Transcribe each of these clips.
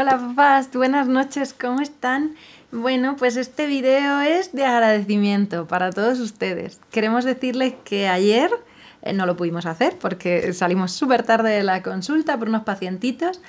Hola papás, buenas noches, ¿cómo están? Bueno, pues este video es de agradecimiento para todos ustedes. Queremos decirles que ayer eh, no lo pudimos hacer porque salimos súper tarde de la consulta por unos pacientitos,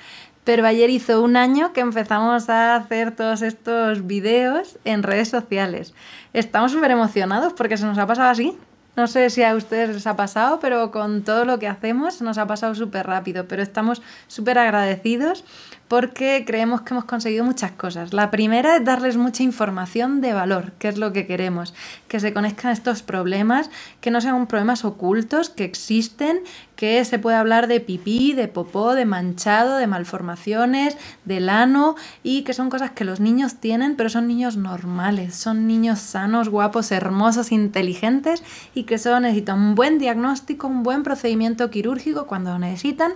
pero ayer hizo un año que empezamos a hacer todos estos videos en redes sociales. Estamos súper emocionados porque se nos ha pasado así, no sé si a ustedes les ha pasado, pero con todo lo que hacemos nos ha pasado súper rápido. Pero estamos súper agradecidos porque creemos que hemos conseguido muchas cosas. La primera es darles mucha información de valor, que es lo que queremos, que se conozcan estos problemas, que no sean problemas ocultos, que existen, que se puede hablar de pipí, de popó, de manchado, de malformaciones, de lano, y que son cosas que los niños tienen, pero son niños normales, son niños sanos, guapos, hermosos, inteligentes, y que solo necesitan un buen diagnóstico, un buen procedimiento quirúrgico cuando lo necesitan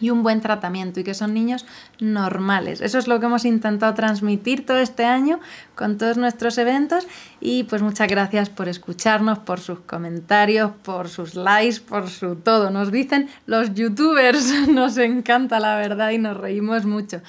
y un buen tratamiento y que son niños normales. Eso es lo que hemos intentado transmitir todo este año con todos nuestros eventos y pues muchas gracias por escucharnos, por sus comentarios, por sus likes, por su todo. Nos dicen los youtubers, nos encanta la verdad y nos reímos mucho.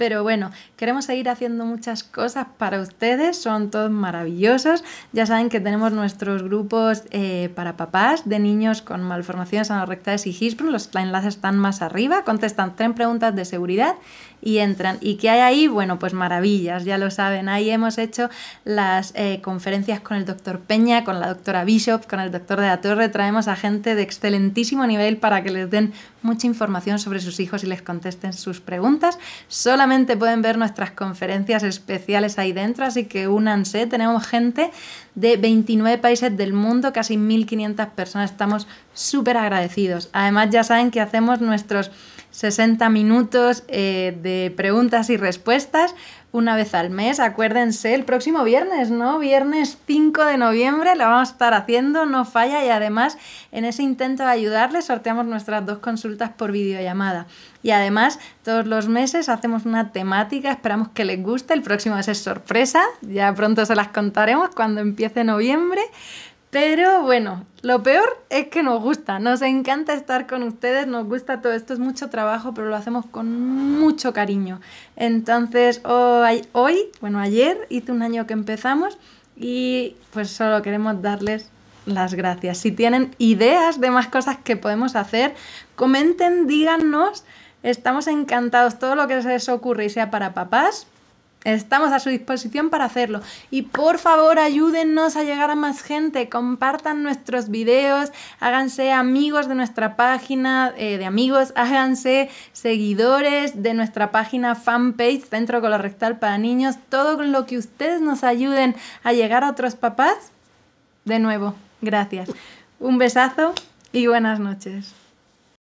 Pero bueno, queremos seguir haciendo muchas cosas para ustedes, son todos maravillosos. Ya saben que tenemos nuestros grupos eh, para papás de niños con malformaciones anorrectales y Hirschsprung, los enlaces están más arriba, contestan tres preguntas de seguridad y entran. ¿Y qué hay ahí? Bueno, pues maravillas, ya lo saben. Ahí hemos hecho las eh, conferencias con el doctor Peña, con la doctora Bishop, con el doctor de la Torre. Traemos a gente de excelentísimo nivel para que les den mucha información sobre sus hijos y les contesten sus preguntas. Solamente pueden ver nuestras conferencias especiales ahí dentro, así que únanse. Tenemos gente de 29 países del mundo, casi 1.500 personas. Estamos súper agradecidos. Además, ya saben que hacemos nuestros 60 minutos eh, de preguntas y respuestas una vez al mes. Acuérdense, el próximo viernes, ¿no? Viernes 5 de noviembre lo vamos a estar haciendo, no falla y además en ese intento de ayudarles sorteamos nuestras dos consultas por videollamada. Y además todos los meses hacemos una temática, esperamos que les guste, el próximo es sorpresa, ya pronto se las contaremos cuando empiece noviembre. Pero bueno, lo peor es que nos gusta, nos encanta estar con ustedes, nos gusta todo esto, es mucho trabajo, pero lo hacemos con mucho cariño. Entonces, hoy, bueno, ayer hice un año que empezamos y pues solo queremos darles las gracias. Si tienen ideas de más cosas que podemos hacer, comenten, díganos, estamos encantados, todo lo que se les ocurre y sea para papás, Estamos a su disposición para hacerlo. Y por favor, ayúdennos a llegar a más gente. Compartan nuestros videos, háganse amigos de nuestra página eh, de amigos, háganse seguidores de nuestra página fanpage Centro Colorectal para Niños. Todo lo que ustedes nos ayuden a llegar a otros papás. De nuevo, gracias. Un besazo y buenas noches.